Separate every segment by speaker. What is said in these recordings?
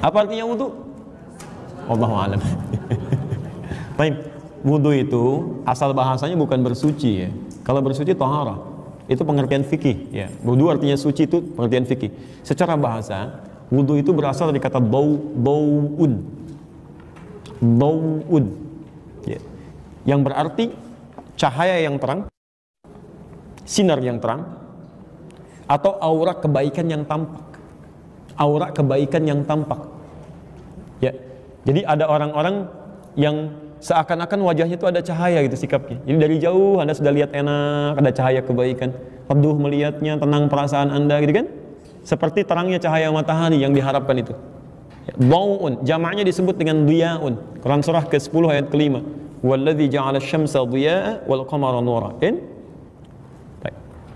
Speaker 1: Apa artinya wudhu? Allah alam. Baik, wudhu itu asal bahasanya bukan bersuci ya. Kalau bersuci toharah itu pengertian fikih ya. Wudhu artinya suci itu pengertian fikih. Secara bahasa wudhu itu berasal dari kata bau bauun bauun ya. yang berarti cahaya yang terang sinar yang terang atau aura kebaikan yang tampak aura kebaikan yang tampak. Ya. Jadi ada orang-orang yang seakan-akan wajahnya itu ada cahaya gitu sikapnya. Jadi dari jauh Anda sudah lihat enak, ada cahaya kebaikan. Aduh melihatnya, tenang perasaan Anda gitu kan? Seperti terangnya cahaya matahari yang diharapkan itu. Bau'un, ya, jamaknya disebut dengan dhiya'un. Quran surah ke-10 ayat ke-5. Walladzi ja'ala syamsa dhiya'a wal qamara nura. In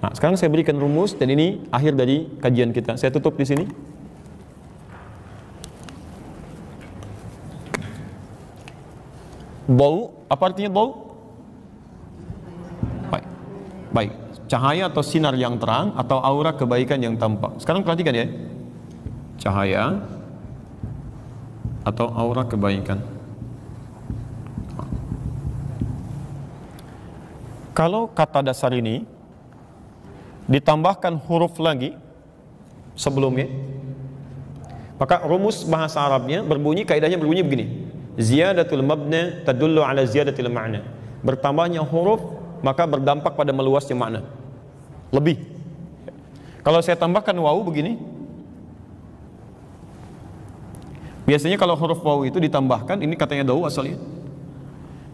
Speaker 1: Nah, sekarang saya berikan rumus dan ini akhir dari kajian kita. Saya tutup di sini. Bau, apa artinya bau? Baik. Baik, cahaya atau sinar yang terang atau aura kebaikan yang tampak. Sekarang perhatikan ya. Cahaya atau aura kebaikan. Kalau kata dasar ini ditambahkan huruf lagi sebelumnya, maka rumus bahasa Arabnya berbunyi kaidahnya berbunyi begini ziyadatul mabna tadullu ala ziyadatil ma'na. Bertambahnya huruf maka berdampak pada meluasnya makna. Lebih. Kalau saya tambahkan waw begini, biasanya kalau huruf waw itu ditambahkan, ini katanya dawu asalnya.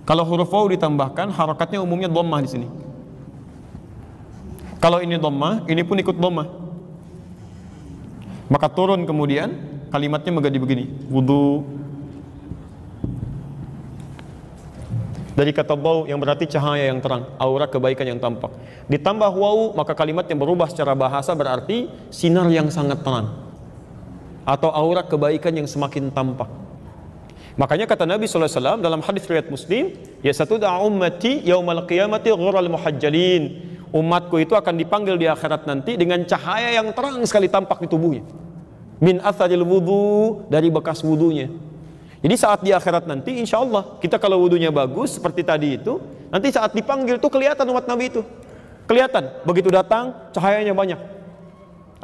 Speaker 1: Kalau huruf waw ditambahkan, harokatnya umumnya dhammah di sini. Kalau ini dhammah, ini pun ikut dhammah. Maka turun kemudian kalimatnya menjadi begini, wudu Dari kata bau yang berarti cahaya yang terang, aura kebaikan yang tampak. Ditambah wau, maka kalimat yang berubah secara bahasa berarti sinar yang sangat terang. Atau aura kebaikan yang semakin tampak. Makanya kata Nabi SAW dalam hadis riwayat Muslim, ya satu da ummati yaumal qiyamati ghural muhajjalin. Umatku itu akan dipanggil di akhirat nanti dengan cahaya yang terang sekali tampak di tubuhnya. Min atharil wudu dari bekas wudunya jadi saat di akhirat nanti insya Allah kita kalau wudhunya bagus seperti tadi itu nanti saat dipanggil tuh kelihatan umat Nabi itu kelihatan begitu datang cahayanya banyak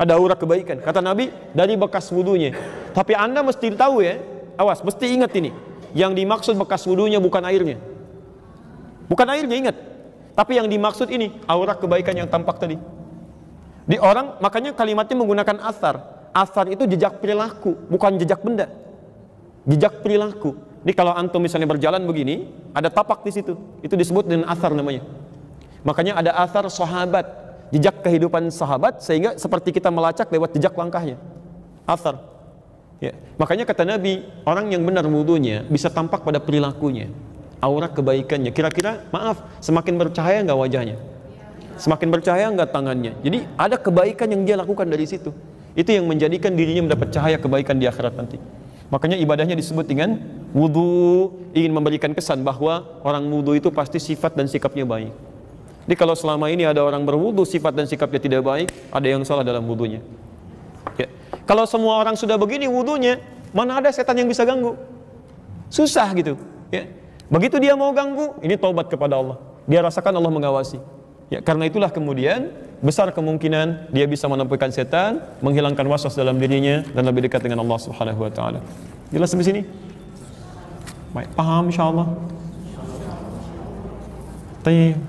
Speaker 1: ada aura kebaikan kata Nabi dari bekas wudhunya tapi anda mesti tahu ya awas mesti ingat ini yang dimaksud bekas wudhunya bukan airnya bukan airnya ingat tapi yang dimaksud ini aura kebaikan yang tampak tadi di orang makanya kalimatnya menggunakan asar asar itu jejak perilaku bukan jejak benda jejak perilaku. ini kalau antum misalnya berjalan begini, ada tapak di situ. Itu disebut dengan asar namanya. Makanya ada asar sahabat, jejak kehidupan sahabat sehingga seperti kita melacak lewat jejak langkahnya. Asar. Ya. Makanya kata Nabi, orang yang benar wudhunya bisa tampak pada perilakunya, aura kebaikannya. Kira-kira, maaf, semakin bercahaya nggak wajahnya? Semakin bercahaya nggak tangannya? Jadi ada kebaikan yang dia lakukan dari situ. Itu yang menjadikan dirinya mendapat cahaya kebaikan di akhirat nanti. Makanya ibadahnya disebut dengan wudhu. Ingin memberikan kesan bahwa orang wudhu itu pasti sifat dan sikapnya baik. Jadi kalau selama ini ada orang berwudhu sifat dan sikapnya tidak baik, ada yang salah dalam wudhunya. Ya. Kalau semua orang sudah begini wudhunya, mana ada setan yang bisa ganggu? Susah gitu. Ya. Begitu dia mau ganggu, ini taubat kepada Allah. Dia rasakan Allah mengawasi. Ya, karena itulah kemudian besar kemungkinan dia bisa menampakkan setan, menghilangkan waswas dalam dirinya dan lebih dekat dengan Allah Subhanahu wa taala. Jelas sampai sini? Baik, faham insya Tayyib.